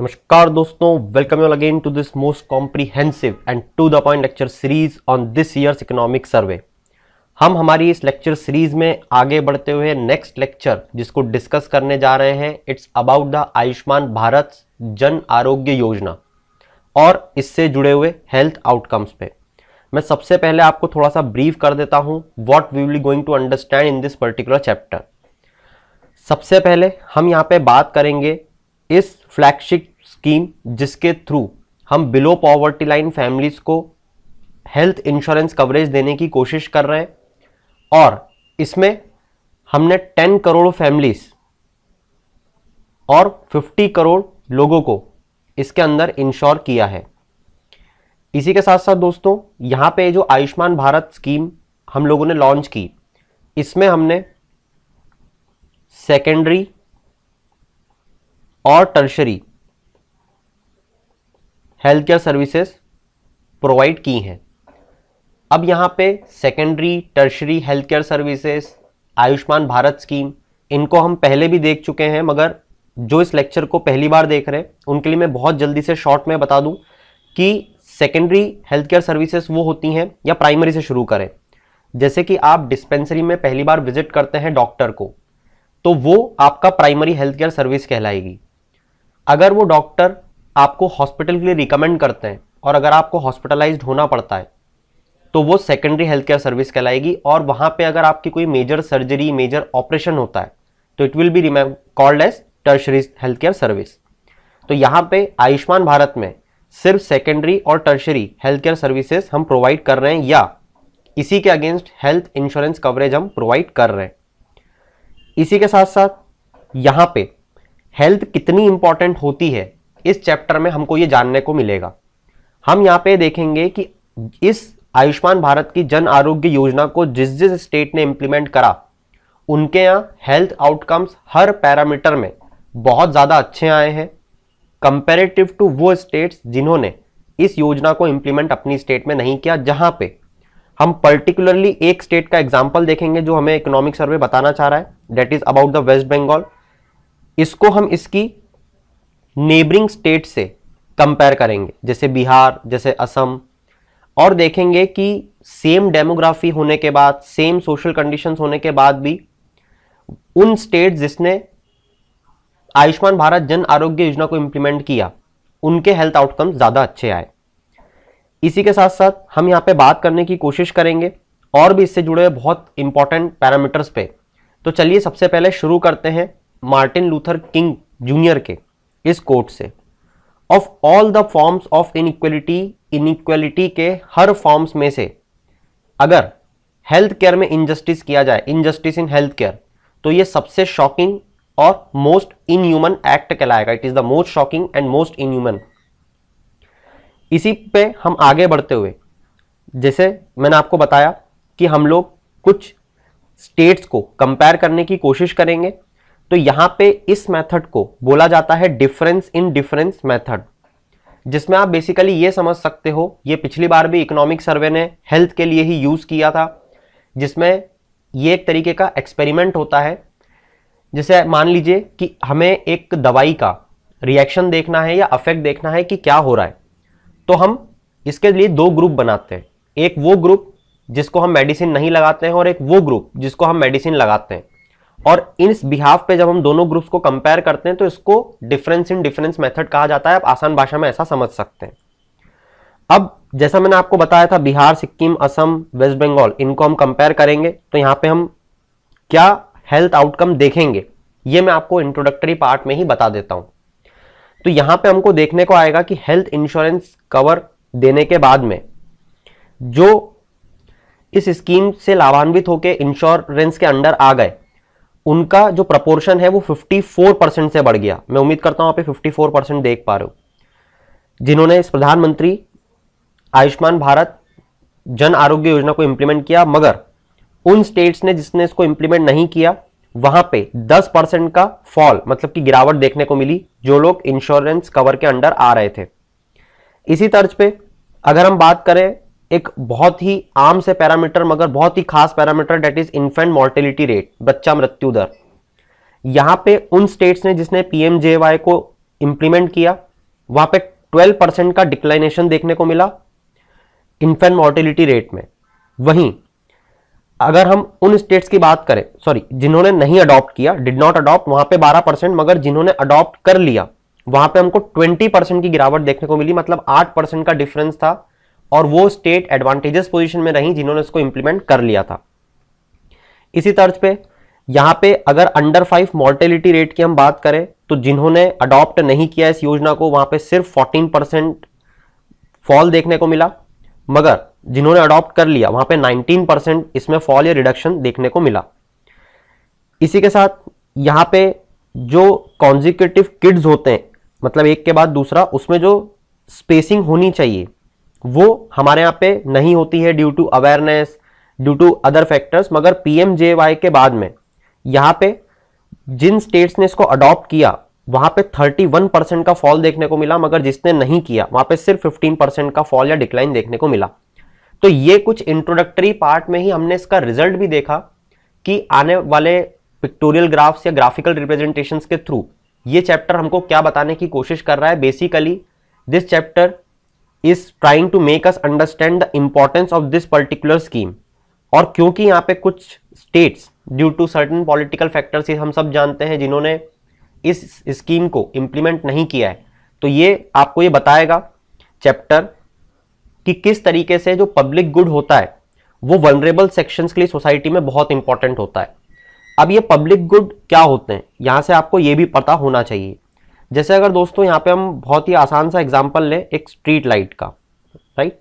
नमस्कार दोस्तों welcome you again to this most comprehensive and to the point lecture series on this year's economic survey हम हमारी इस lecture series में आगे बढ़ते हुए नेक्स्ट लेक्चर जिसको डिस्कस करने जा रहे हैं it's about the Ayushman Bharat Jan Arogya योजना और इससे जुड़े हुए हेल्थ आउटकम्स पे मैं सबसे पहले आपको थोड़ा सा ब्रीफ कर देता हूँ what we will going to understand in this particular chapter सबसे पहले हम यहाँ पे बात करेंगे इस फ्लैगशिप स्कीम जिसके थ्रू हम बिलो पॉवर्टी लाइन फैमिलीज को हेल्थ इंश्योरेंस कवरेज देने की कोशिश कर रहे हैं और इसमें हमने 10 करोड़ फैमिलीज और 50 करोड़ लोगों को इसके अंदर इंश्योर किया है इसी के साथ साथ दोस्तों यहाँ पे जो आयुष्मान भारत स्कीम हम लोगों ने लॉन्च की इसमें हमने सेकेंडरी और tertiary health care services provide की हैं अब यहाँ पे secondary tertiary health care services Ayushman Bharat scheme इनको हम पहले भी देख चुके हैं मगर जो इस लेक्चर को पहली बार देख रहे हैं उनके लिए मैं बहुत जल्दी से शॉर्ट में बता दूं कि सेकेंडरी हेल्थ केयर सर्विसेज वो होती हैं या प्राइमरी से शुरू करें जैसे कि आप डिस्पेंसरी में पहली बार विजिट करते हैं डॉक्टर को तो वो आपका प्राइमरी हेल्थ केयर सर्विस कहलाएगी अगर वो डॉक्टर आपको हॉस्पिटल के लिए रिकमेंड करते हैं और अगर आपको हॉस्पिटलाइज होना पड़ता है तो वो सेकेंडरी हेल्थ केयर सर्विस कहलाएगी और वहाँ पे अगर आपकी कोई मेजर सर्जरी मेजर ऑपरेशन होता है तो it will be recalled as tertiary health care service तो यहाँ पे आयुष्मान भारत में सिर्फ सेकेंडरी और टर्शरी हेल्थ केयर सर्विसेज हम प्रोवाइड कर रहे हैं या इसी के अगेंस्ट हेल्थ इंश्योरेंस कवरेज हम प्रोवाइड कर रहे हैं इसी के साथ साथ यहाँ पे हेल्थ कितनी इंपॉर्टेंट होती है इस चैप्टर में हमको ये जानने को मिलेगा हम यहाँ पे देखेंगे कि इस आयुष्मान भारत की जन आरोग्य योजना को जिस जिस स्टेट ने इम्प्लीमेंट करा उनके यहाँ हेल्थ आउटकम्स हर पैरामीटर में बहुत ज़्यादा अच्छे आए हैं कंपेरेटिव टू वो स्टेट्स जिन्होंने इस योजना को इम्प्लीमेंट अपनी स्टेट में नहीं किया जहाँ पे हम पर्टिकुलरली एक स्टेट का एग्जाम्पल देखेंगे जो हमें इकोनॉमिक सर्वे बताना चाह रहा है that is about the West Bengal इसको हम इसकी नेबरिंग स्टेट से कंपेयर करेंगे जैसे बिहार जैसे असम और देखेंगे कि सेम डेमोग्राफी होने के बाद सेम सोशल कंडीशंस होने के बाद भी उन स्टेट जिसने आयुष्मान भारत जन आरोग्य योजना को इम्प्लीमेंट किया उनके हेल्थ आउटकम ज़्यादा अच्छे आए इसी के साथ साथ हम यहाँ पे बात करने की कोशिश करेंगे और भी इससे जुड़े बहुत इंपॉर्टेंट पैरामीटर्स पे तो चलिए सबसे पहले शुरू करते हैं मार्टिन लूथर किंग जूनियर के इस कोट से of all the forms of inequality inequality के हर फॉर्म्स में से अगर हेल्थ केयर में इनजस्टिस किया जाए इनजस्टिस इन हेल्थ केयर तो ये सबसे शॉकिंग और मोस्ट इनह्यूमन एक्ट कहलाएगा it is the most shocking and most inhuman इसी पे हम आगे बढ़ते हुए जैसे मैंने आपको बताया कि हम लोग कुछ स्टेट्स को कंपेयर करने की कोशिश करेंगे तो यहां पे इस मेथड को बोला जाता है डिफरेंस इन डिफरेंस मेथड जिसमें आप बेसिकली ये समझ सकते हो ये पिछली बार भी इकोनॉमिक सर्वे ने हेल्थ के लिए ही यूज़ किया था जिसमें ये एक तरीके का एक्सपेरिमेंट होता है जैसे मान लीजिए कि हमें एक दवाई का रिएक्शन देखना है या अफेक्ट देखना है कि क्या हो रहा है तो हम इसके लिए दो ग्रुप बनाते हैं एक वो ग्रुप जिसको हम मेडिसिन नहीं लगाते हैं और एक वो ग्रुप जिसको हम मेडिसिन लगाते हैं और इन बिहाफ पे जब हम दोनों ग्रुप्स को कंपेयर करते हैं तो इसको डिफरेंस इन डिफरेंस मेथड कहा जाता है आप आसान भाषा में ऐसा समझ सकते हैं अब जैसा मैंने आपको बताया था बिहार सिक्किम असम वेस्ट बंगाल इनको हम कंपेयर करेंगे तो यहां पे हम क्या हेल्थ आउटकम देखेंगे ये मैं आपको इंट्रोडक्टरी पार्ट में ही बता देता हूं तो यहां पे हमको देखने को आएगा कि हेल्थ इंश्योरेंस कवर देने के बाद में जो इस स्कीम से लाभान्वित होकर इंश्योरेंस के अंडर आ गए उनका जो प्रपोर्शन है वो 54 परसेंट से बढ़ गया मैं उम्मीद करता हूं आप 54 परसेंट देख पा रहे हो जिन्होंने इस प्रधानमंत्री आयुष्मान भारत जन आरोग्य योजना को इंप्लीमेंट किया मगर उन स्टेट्स ने जिसने इसको इंप्लीमेंट नहीं किया वहां पे 10 परसेंट का फॉल मतलब कि गिरावट देखने को मिली जो लोग इंश्योरेंस कवर के अंडर आ रहे थे इसी तर्ज पे अगर हम बात करें एक बहुत ही आम से पैरामीटर मगर बहुत ही खास parameter that is infant mortality rate बच्चा मृत्यु दर यहां पे उन स्टेट्स ने जिसने पीएमजेवाई को इंप्लीमेंट किया वहां पे 12 परसेंट का डिक्लाइनेशन देखने को मिला इन्फेंट मोर्टेलिटी रेट में वहीं अगर हम उन स्टेट्स की बात करें सॉरी जिन्होंने नहीं अडॉप्ट किया डिड नॉट अडॉप्ट वहां पे 12 परसेंट मगर जिन्होंने अडॉप्ट कर लिया वहां पे हमको 20 परसेंट की गिरावट देखने को मिली मतलब 8 परसेंट का डिफरेंस था और वो स्टेट एडवांटेजेस पोजीशन में रही जिन्होंने इसको इंप्लीमेंट कर लिया था इसी तर्ज पे यहां पे अगर अंडर फाइव मोर्टेलिटी रेट की हम बात करें तो जिन्होंने अडॉप्ट नहीं किया इस योजना को वहां पे सिर्फ 14 परसेंट फॉल देखने को मिला मगर जिन्होंने अडॉप्ट कर लिया वहां पे 19 परसेंट इसमें फॉल या रिडक्शन देखने को मिला इसी के साथ यहां पे जो कॉन्जिक्यूटिव किड्स होते हैं मतलब एक के बाद दूसरा उसमें जो स्पेसिंग होनी चाहिए वो हमारे यहाँ पे नहीं होती है due to awareness due to other factors मगर पीएमजेवाई के बाद में यहाँ पे जिन स्टेट्स ने इसको अडॉप्ट किया वहां पे 31 परसेंट का फॉल देखने को मिला मगर जिसने नहीं किया वहां पे सिर्फ 15 परसेंट का फॉल या डिक्लाइन देखने को मिला तो ये कुछ इंट्रोडक्टरी पार्ट में ही हमने इसका रिजल्ट भी देखा कि आने वाले पिक्टोरियल ग्राफ्स या ग्राफिकल रिप्रेजेंटेशन के थ्रू ये चैप्टर हमको क्या बताने की कोशिश कर रहा है basically this chapter is trying to make us understand the importance of this particular scheme और क्योंकि यहाँ पे कुछ states due to certain political factors ये हम सब जानते हैं जिन्होंने इस स्कीम को इम्प्लीमेंट नहीं किया है तो ये आपको ये बताएगा चैप्टर कि किस तरीके से जो पब्लिक गुड होता है वो वनरेबल सेक्शंस के लिए सोसाइटी में बहुत इंपॉर्टेंट होता है अब ये पब्लिक गुड क्या होते हैं यहाँ से आपको ये भी पता होना चाहिए जैसे अगर दोस्तों यहाँ पे हम बहुत ही आसान सा एग्जाम्पल लें एक स्ट्रीट लाइट का राइट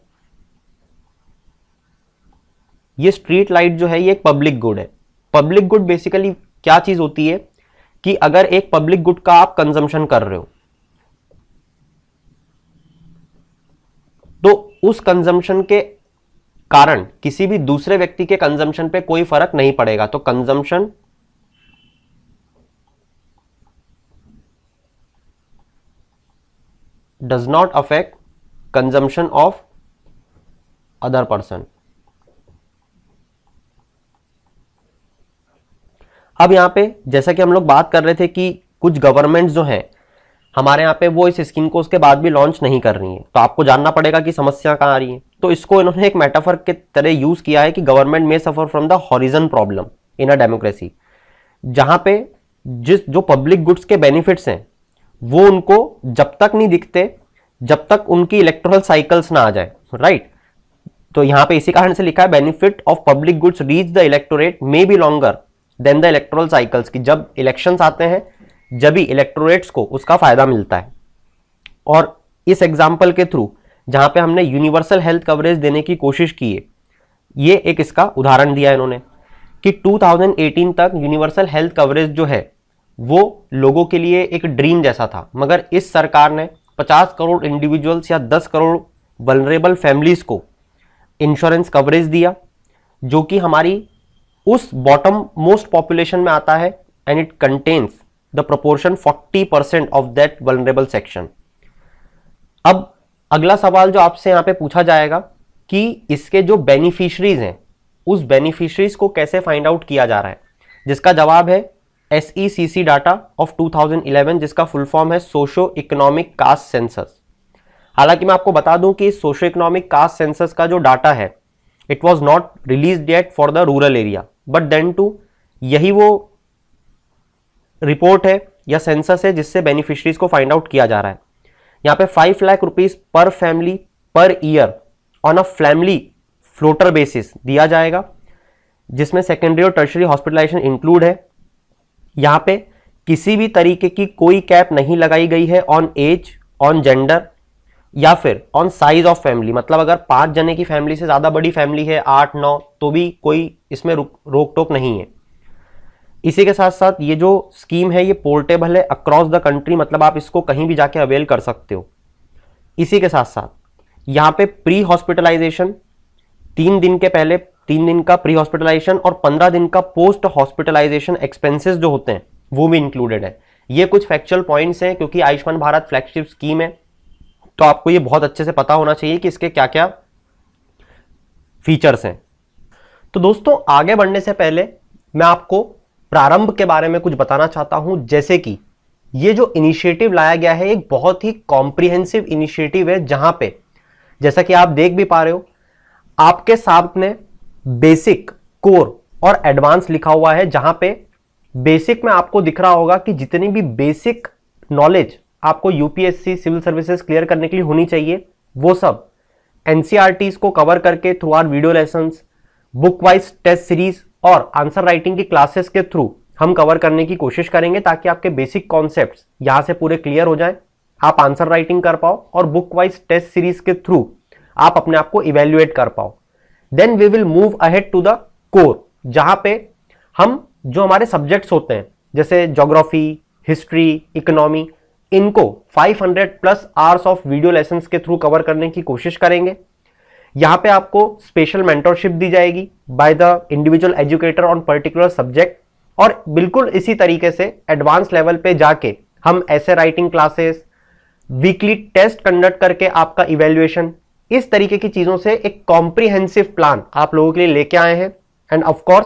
ये स्ट्रीट लाइट जो है ये एक पब्लिक गुड है पब्लिक गुड बेसिकली क्या चीज होती है कि अगर एक पब्लिक गुड का आप कंजम्पशन कर रहे हो तो उस कंजम्पशन के कारण किसी भी दूसरे व्यक्ति के कंजम्पशन पे कोई फर्क नहीं पड़ेगा तो consumption does not affect consumption of other person अब यहां पे जैसा कि हम लोग बात कर रहे थे कि कुछ गवर्नमेंट जो हैं हमारे यहां पे वो इस स्कीम को उसके बाद भी लॉन्च नहीं कर रही है तो आपको जानना पड़ेगा कि समस्या कहाँ आ रही है तो इसको इन्होंने एक मेटाफर के तरह यूज़ किया है कि गवर्नमेंट में suffer from the horizon problem in a democracy जहां पे जिस जो पब्लिक गुड्स के बेनिफिट्स हैं वो उनको जब तक नहीं दिखते जब तक उनकी इलेक्ट्रोल साइकिल्स ना आ जाए राइट तो यहां पे इसी कारण से लिखा है benefit of public goods reach the electorate may be longer than the electoral cycles की जब इलेक्शन आते हैं जब ही इलेक्टोरेट्स को उसका फायदा मिलता है और इस एग्जाम्पल के थ्रू जहां पे हमने यूनिवर्सल हेल्थ कवरेज देने की कोशिश की है ये एक इसका उदाहरण दिया इन्होंने कि 2018 तक यूनिवर्सल हेल्थ कवरेज जो है वो लोगों के लिए एक ड्रीम जैसा था मगर इस सरकार ने 50 करोड़ इंडिविजुअल्स या 10 करोड़ वनरेबल फैमिलीज़ को इंश्योरेंस कवरेज दिया जो कि हमारी उस बॉटम मोस्ट पॉपुलेशन में आता है and it contains the proportion 40 percent of that vulnerable section अब अगला सवाल जो आपसे यहाँ पे पूछा जाएगा कि इसके जो बेनिफिशरीज हैं उस बेनिफिशरीज को कैसे फाइंड आउट किया जा रहा है जिसका जवाब है एस ई डाटा ऑफ 2011 जिसका फुल फॉर्म है सोशो इकोनॉमिक कास्ट सेंसस हालांकि मैं आपको बता दूं कि सोशो इकोनॉमिक कास्ट सेंसस का जो डाटा है it was not released for the rural area but then too यही वो रिपोर्ट है या सेंसस है जिससे बेनिफिशरीज को फाइंड आउट किया जा रहा है यहाँ पे five lakh rupees per family per year on a family floater basis दिया जाएगा जिसमें सेकेंडरी और टर्शरी हॉस्पिटलाइजेशन इंक्लूड है यहां पे किसी भी तरीके की कोई कैप नहीं लगाई गई है ऑन एज ऑन जेंडर या फिर ऑन साइज ऑफ फैमिली मतलब अगर पांच जने की फैमिली से ज़्यादा बड़ी फैमिली है आठ नौ तो भी कोई इसमें रोक टोक नहीं है इसी के साथ साथ ये जो स्कीम है ये पोर्टेबल है अक्रॉस द कंट्री मतलब आप इसको कहीं भी जाके अवेल कर सकते हो इसी के साथ साथ यहाँ पे प्री हॉस्पिटलाइजेशन तीन दिन के पहले तीन दिन का प्री हॉस्पिटलाइजेशन और पंद्रह दिन का पोस्ट हॉस्पिटलाइजेशन एक्सपेंसेस जो होते हैं वो भी इंक्लूडेड है ये कुछ फैक्चुअल पॉइंट्स हैं क्योंकि आयुष्मान भारत फ्लैगशिप स्कीम है तो आपको ये बहुत अच्छे से पता होना चाहिए कि इसके क्या क्या फीचर्स हैं तो दोस्तों आगे बढ़ने से पहले मैं आपको प्रारंभ के बारे में कुछ बताना चाहता हूं जैसे कि ये जो इनिशिएटिव लाया गया है एक बहुत ही कॉम्प्रिहेंसिव इनिशिएटिव है जहां पे जैसा कि आप देख भी पा रहे हो आपके सामने बेसिक कोर और एडवांस लिखा हुआ है जहां पे बेसिक में आपको दिख रहा होगा कि जितनी भी बेसिक नॉलेज आपको यूपीएससी सिविल सर्विसेज क्लियर करने के लिए होनी चाहिए वो सब एनसीआरटीज e को कवर करके through our video lesson book wise test series और आंसर राइटिंग की क्लासेस के थ्रू हम कवर करने की कोशिश करेंगे ताकि आपके बेसिक कॉन्सेप्ट यहां से पूरे क्लियर हो जाए आप आंसर राइटिंग कर पाओ और बुक वाइज टेस्ट सीरीज के थ्रू आप अपने आप को इवेल्युएट कर पाओ then we will move ahead to the core जहां पे हम जो हमारे सब्जेक्ट्स होते हैं जैसे जोग्राफी हिस्ट्री इकोनॉमी इनको 500 plus hours of video lesson के थ्रू कवर करने की कोशिश करेंगे यहाँ पे आपको स्पेशल मेंटरशिप दी जाएगी by the individual educator on particular subject और बिल्कुल इसी तरीके से एडवांस लेवल पे जाके हम ऐसे writing classes weekly test conduct करके आपका इवेल्युएशन इस तरीके की चीजों से एक कॉम्प्रिहेंसिव प्लान आप लोगों के लिए लेके आए हैं एंड ऑफकोर्स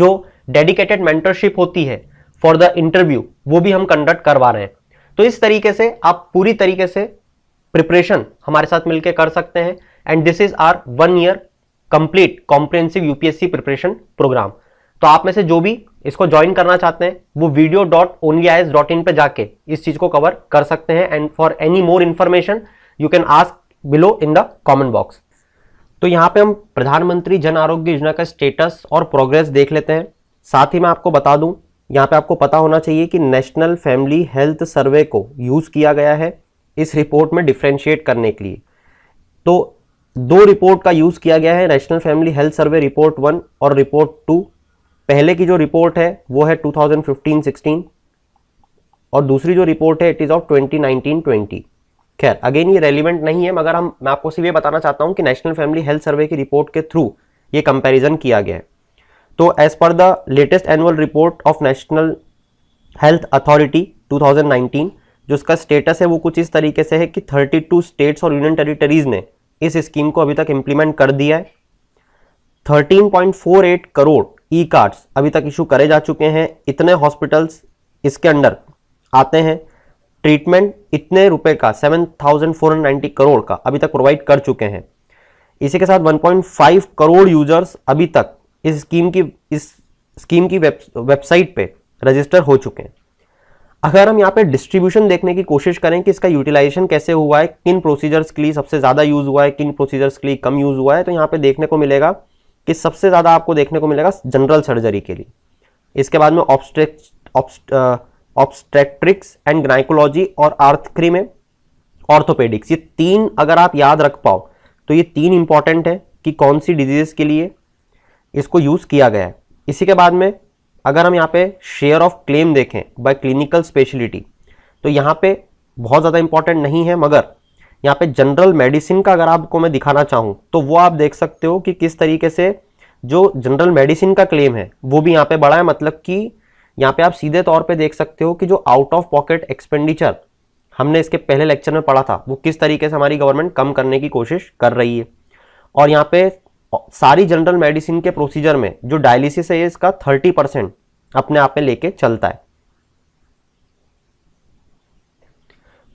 जो डेडिकेटेड मेंटरशिप होती है फॉर द इंटरव्यू वो भी हम कंडक्ट करवा रहे हैं तो इस तरीके से आप पूरी तरीके से प्रिपरेशन हमारे साथ मिलकर कर सकते हैं and this is our one year complete comprehensive UPSC preparation program तो आप में से जो भी इसको ज्वाइन करना चाहते हैं वो video dot only I S dot in पर जाके इस चीज को कवर कर सकते हैं and for any more information you can ask below in the comment box तो यहाँ पे हम प्रधानमंत्री जन आरोग्य योजना का स्टेटस और प्रोग्रेस देख लेते हैं साथ ही मैं आपको बता दूं यहाँ पे आपको पता होना चाहिए कि नेशनल फैमिली हेल्थ सर्वे को यूज़ किया गया है इस रिपोर्ट में डिफ्रेंशिएट करने के लिए तो दो रिपोर्ट का यूज़ किया गया है national family health survey report one और रिपोर्ट टू पहले की जो रिपोर्ट है वो है 2015-16 और दूसरी जो रिपोर्ट है इट इज़ ऑफ 2019-20 खैर अगेन ये रेलिवेंट नहीं है मगर हम मैं आपको सिर्फ ये बताना चाहता हूँ कि नेशनल फैमिली हेल्थ सर्वे की रिपोर्ट के थ्रू ये कंपेरिजन किया गया है तो as per the latest annual report of national health authority 2019 जो उसका स्टेटस है वो कुछ इस तरीके से है कि 32 स्टेट्स और यूनियन टेरिटरीज ने इस स्कीम को अभी तक इम्प्लीमेंट कर दिया है 13.48 करोड़ ई कार्ड्स अभी तक इशू करे जा चुके हैं इतने हॉस्पिटल्स इसके अंडर आते हैं ट्रीटमेंट इतने रुपए का 7,490 करोड़ का अभी तक प्रोवाइड कर चुके हैं इसी के साथ 1.5 करोड़ यूजर्स अभी तक इस स्कीम की इस स्कीम की वेब वेबसाइट पे रजिस्टर हो चुके हैं अगर हम यहाँ पे डिस्ट्रीब्यूशन देखने की कोशिश करें कि इसका यूटिलाइजेशन कैसे हुआ है किन प्रोसीजर्स के लिए सबसे ज़्यादा यूज़ हुआ है किन प्रोसीजर्स के लिए कम यूज़ हुआ है तो यहाँ पे देखने को मिलेगा कि सबसे ज़्यादा आपको देखने को मिलेगा जनरल सर्जरी के लिए इसके बाद में ऑब्स्ट्रेक्ट ऑब्स्ट्रेट्रिक्स एंड ग्नाइकोलॉजी और आर्थक्री में ऑर्थोपेडिक्स ये तीन अगर आप याद रख पाओ तो ये तीन इंपॉर्टेंट है कि कौन सी डिजीज के लिए इसको यूज़ किया गया है इसी के बाद में अगर हम यहाँ पे शेयर ऑफ क्लेम देखें बाय क्लिनिकल स्पेशलिटी तो यहाँ पे बहुत ज़्यादा इंपॉर्टेंट नहीं है मगर यहाँ पे जनरल मेडिसिन का अगर आपको मैं दिखाना चाहूँ तो वो आप देख सकते हो कि किस तरीके से जो जनरल मेडिसिन का क्लेम है वो भी यहाँ पे बड़ा है मतलब कि यहाँ पे आप सीधे तौर पे देख सकते हो कि जो आउट ऑफ पॉकेट एक्सपेंडिचर हमने इसके पहले लेक्चर में पढ़ा था वो किस तरीके से हमारी गवर्नमेंट कम करने की कोशिश कर रही है और यहाँ पे सारी जनरल मेडिसिन के प्रोसीजर में जो डायलिसिस है इसका थर्टी परसेंट अपने आप में लेके चलता है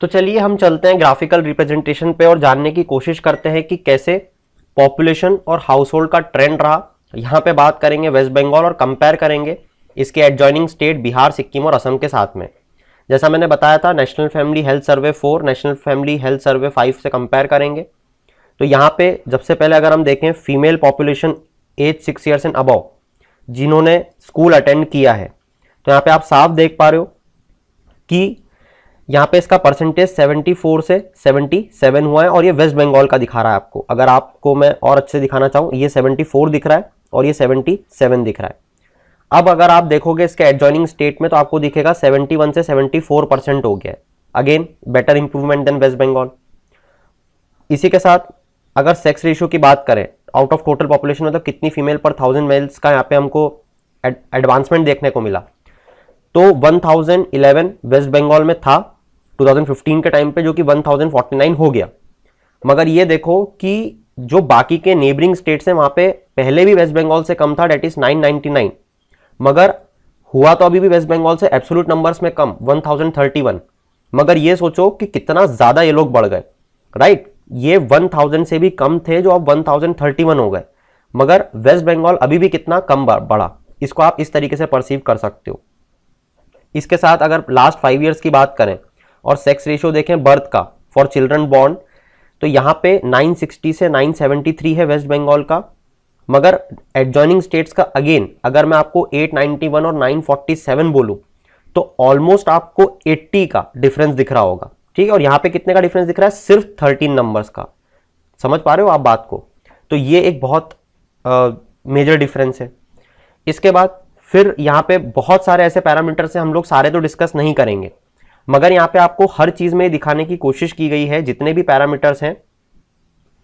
तो चलिए हम चलते हैं ग्राफिकल रिप्रेजेंटेशन पे और जानने की कोशिश करते हैं कि कैसे पॉपुलेशन और हाउस होल्ड का ट्रेंड रहा यहाँ पे बात करेंगे वेस्ट बंगाल और कंपेयर करेंगे इसके एडजॉइनिंग स्टेट बिहार सिक्किम और असम के साथ में जैसा मैंने बताया था national family health survey four national family health survey five से कंपेयर करेंगे तो यहाँ पे से पहले अगर हम देखें female population age six years and above जिन्होंने स्कूल अटेंड किया है तो यहाँ पे आप साफ देख पा रहे हो कि यहाँ पे इसका परसेंटेज 74 से 77 हुआ है और ये वेस्ट बंगाल का दिखा रहा है आपको अगर आपको मैं और अच्छे दिखाना चाहूँ ये 74 दिख रहा है और ये 77 दिख रहा है अब अगर आप देखोगे इसके एडजॉइनिंग स्टेट में तो आपको दिखेगा 71 से 74 परसेंट हो गया है again better improvement than West Bengal इसी के साथ अगर सेक्स रेशियो की बात करें आउट ऑफ टोटल पॉपुलेशन में तो कितनी फीमेल पर थाउजेंड मेल्स का यहाँ पे हमको एडवांसमेंट देखने को मिला तो 1011 वेस्ट बंगाल में था 2015 के टाइम पे जो कि 1049 हो गया मगर ये देखो कि जो बाकी के नेबरिंग स्टेट्स हैं वहाँ पे पहले भी वेस्ट बंगाल से कम था डेट इज़ 999 मगर हुआ तो अभी भी वेस्ट बंगाल से एब्सोल्यूट नंबर्स में कम 1031 मगर ये सोचो कि कितना ज्यादा ये लोग बढ़ गए राइट ये 1000 से भी कम थे जो अब 1031 हो गए मगर वेस्ट बंगाल अभी भी कितना कम बढ़ा इसको आप इस तरीके से परसीव कर सकते हो इसके साथ अगर लास्ट फाइव ईयर्स की बात करें और सेक्स रेशियो देखें बर्थ का फॉर चिल्ड्रन बॉर्न तो यहाँ पे 960 से 973 है वेस्ट बंगाल का मगर एडजॉइनिंग स्टेट्स का अगेन अगर मैं आपको 891 और 947 बोलूं तो ऑलमोस्ट आपको 80 का डिफरेंस दिख रहा होगा ठीक है और यहाँ पे कितने का डिफरेंस दिख रहा है सिर्फ 13 नंबर्स का समझ पा रहे हो आप बात को तो ये एक बहुत मेजर डिफरेंस है इसके बाद फिर यहाँ पे बहुत सारे ऐसे पैरामीटर्स हैं हम लोग सारे तो डिस्कस नहीं करेंगे मगर यहाँ पे आपको हर चीज़ में दिखाने की कोशिश की गई है जितने भी पैरामीटर्स हैं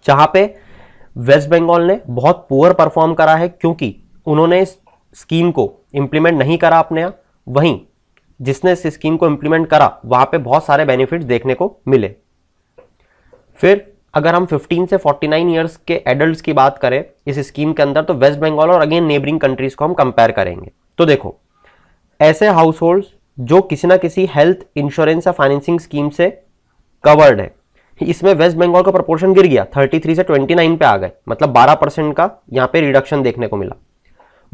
जहाँ पे वेस्ट बंगाल ने बहुत पुअर परफॉर्म करा है क्योंकि उन्होंने इस स्कीम को इम्प्लीमेंट नहीं करा अपने यहाँ वहीं जिसने इस स्कीम को इम्प्लीमेंट करा वहाँ पे बहुत सारे बेनिफिट्स देखने को मिले फिर अगर हम 15 से 49 इयर्स के एडल्ट्स की बात करें इस स्कीम के अंदर तो वेस्ट बंगाल और अगेन नेबरिंग कंट्रीज को हम कंपेयर करेंगे तो देखो ऐसे हाउस जो किसी ना किसी हेल्थ इंश्योरेंस या फाइनेंसिंग स्कीम से कवर्ड है इसमें वेस्ट बंगाल का प्रपोर्शन गिर गया 33 से 29 पे आ गए मतलब 12 परसेंट का यहाँ पे रिडक्शन देखने को मिला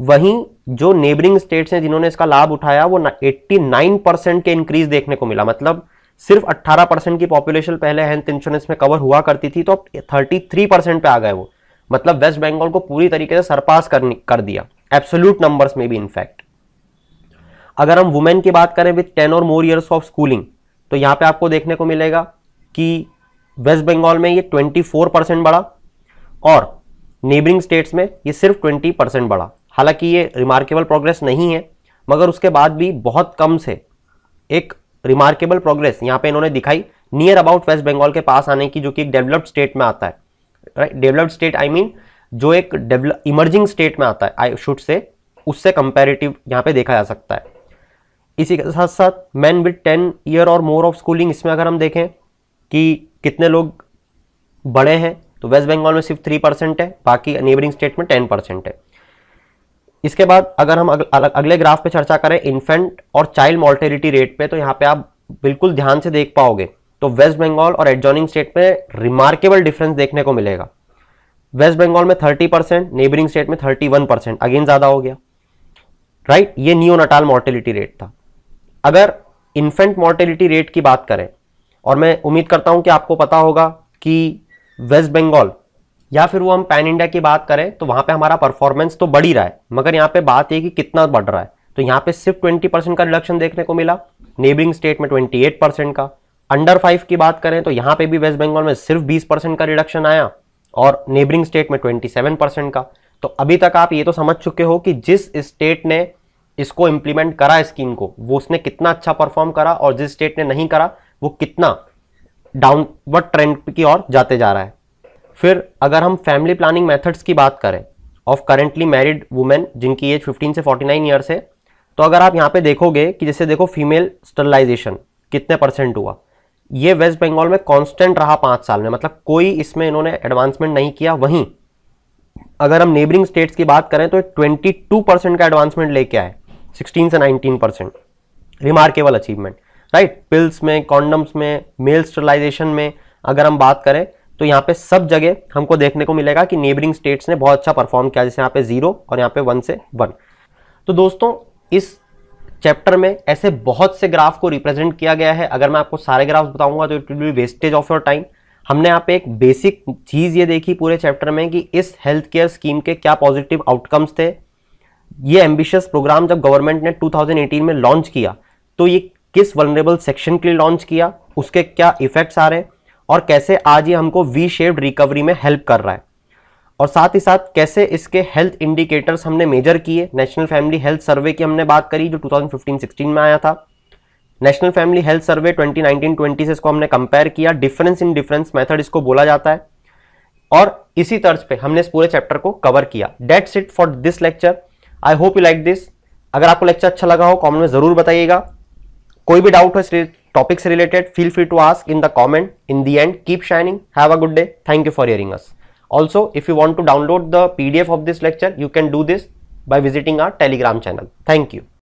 वहीं जो नेबरिंग स्टेट्स हैं जिन्होंने इसका लाभ उठाया वो 89 परसेंट के इंक्रीज देखने को मिला मतलब सिर्फ 18 परसेंट की पॉपुलेशन पहले हेल्थ इंश्योरेंस में कवर हुआ करती थी तो अब थ्री परसेंट पे आ गए वो मतलब वेस्ट बंगाल को पूरी तरीके से सरपास कर, कर दिया एब्सोल्यूट नंबर्स में भी इनफैक्ट अगर हम वुमेन की बात करें विथ टेन और मोर ईयर्स ऑफ स्कूलिंग तो यहाँ पे आपको देखने को मिलेगा कि वेस्ट बंगाल में ये 24 परसेंट बढ़ा और नेबरिंग स्टेट्स में ये सिर्फ 20 परसेंट बढ़ा हालांकि ये रिमार्केबल प्रोग्रेस नहीं है मगर उसके बाद भी बहुत कम से एक रिमार्केबल प्रोग्रेस यहाँ पे इन्होंने दिखाई नियर अबाउट वेस्ट बंगाल के पास आने की जो कि एक डेवलप्ड स्टेट में आता है right developed state I mean जो एक इमर्जिंग स्टेट में आता है आई शुड से उससे कंपेरेटिव यहाँ पे देखा जा सकता है इसी के साथ साथ मैन विद टेन ईयर और मोर ऑफ स्कूलिंग इसमें अगर हम देखें कि कितने लोग बड़े हैं तो वेस्ट बंगाल में सिर्फ थ्री परसेंट है बाकी नेबरिंग स्टेट में टेन परसेंट है इसके बाद अगर हम अगले ग्राफ पे चर्चा करें इन्फेंट और चाइल्ड मॉर्टेलिटी रेट पे तो यहाँ पे आप बिल्कुल ध्यान से देख पाओगे तो वेस्ट बंगाल और एडजॉइनिंग स्टेट में रिमार्केबल डिफरेंस देखने को मिलेगा वेस्ट बंगाल में थर्टी परसेंट नेबरिंग स्टेट में थर्टी वन परसेंट अगेन ज़्यादा हो गया राइट right? ये न्यू नटाल मॉर्टेलिटी रेट था अगर इन्फेंट मॉर्टेलिटी रेट की बात करें और मैं उम्मीद करता हूं कि आपको पता होगा कि वेस्ट बंगाल या फिर वो हम पैन इंडिया की बात करें तो वहां पे हमारा परफॉर्मेंस तो बढ़ ही रहा है मगर यहाँ पे बात ये कि कितना बढ़ रहा है तो यहाँ पे सिर्फ 20 परसेंट का रिडक्शन देखने को मिला नेबरिंग स्टेट में 28 परसेंट का अंडर फाइव की बात करें तो यहाँ पे भी वेस्ट बंगाल में सिर्फ 20 परसेंट का रिडक्शन आया और नेबरिंग स्टेट में 27 परसेंट का तो अभी तक आप ये तो समझ चुके हो कि जिस स्टेट ने इसको इम्प्लीमेंट करा स्कीम को वो उसने कितना अच्छा परफॉर्म करा और जिस स्टेट ने नहीं करा वो कितना डाउनवर्ड ट्रेंड की ओर जाते जा रहा है फिर अगर हम फैमिली प्लानिंग मेथड्स की बात करें ऑफ करेंटली मैरिड वुमेन जिनकी एज 15 से 49 नाइन ईयर्स है तो अगर आप यहाँ पे देखोगे कि जैसे देखो फीमेल स्टरलाइजेशन कितने परसेंट हुआ ये वेस्ट बंगाल में कांस्टेंट रहा पाँच साल में मतलब कोई इसमें इन्होंने एडवांसमेंट नहीं किया वहीं अगर हम नेबरिंग स्टेट्स की बात करें तो ट्वेंटी टू परसेंट का एडवांसमेंट लेके आए सिक्सटीन से nineteen percent remarkable achievement right pills में कॉन्डम्स में मेल स्टरलाइजेशन में अगर हम बात करें तो यहाँ पे सब जगह हमको देखने को मिलेगा कि नेबरिंग स्टेट्स ने बहुत अच्छा परफॉर्म किया जैसे यहाँ पे जीरो और यहाँ पे वन से वन तो दोस्तों इस चैप्टर में ऐसे बहुत से ग्राफ को रिप्रेजेंट किया गया है अगर मैं आपको सारे ग्राफ्स बताऊंगा तो it will be wastage of your time हमने यहाँ पे एक बेसिक चीज़ ये देखी पूरे चैप्टर में कि इस हेल्थ केयर स्कीम के क्या पॉजिटिव आउटकम्स थे ये एम्बिशियस प्रोग्राम जब गवर्नमेंट ने 2018 में लॉन्च किया तो ये किस वनरेबल सेक्शन के लिए लॉन्च किया उसके क्या इफेक्ट्स आ रहे हैं और कैसे आज ये हमको वी शेप्ड रिकवरी में हेल्प कर रहा है और साथ ही साथ कैसे इसके हेल्थ इंडिकेटर्स हमने मेजर किए नेशनल फैमिली हेल्थ सर्वे की हमने बात करी जो 2015-16 में आया था नेशनल फैमिली हेल्थ सर्वे 2019-20 से इसको हमने कंपेयर किया डिफरेंस इन डिफरेंस मेथड इसको बोला जाता है और इसी तर्ज पे हमने इस पूरे चैप्टर को कवर किया that's it for this lecture I hope you like this अगर आपको लेक्चर अच्छा लगा हो कॉमेंट में ज़रूर बताइएगा कोई भी डाउट हो इस टॉपिक से related feel free to ask in the comment in the and keep shining have a good day thank you for hearing us also if you want to download the P D F of this lecture you can do this by visiting our Telegram channel thank you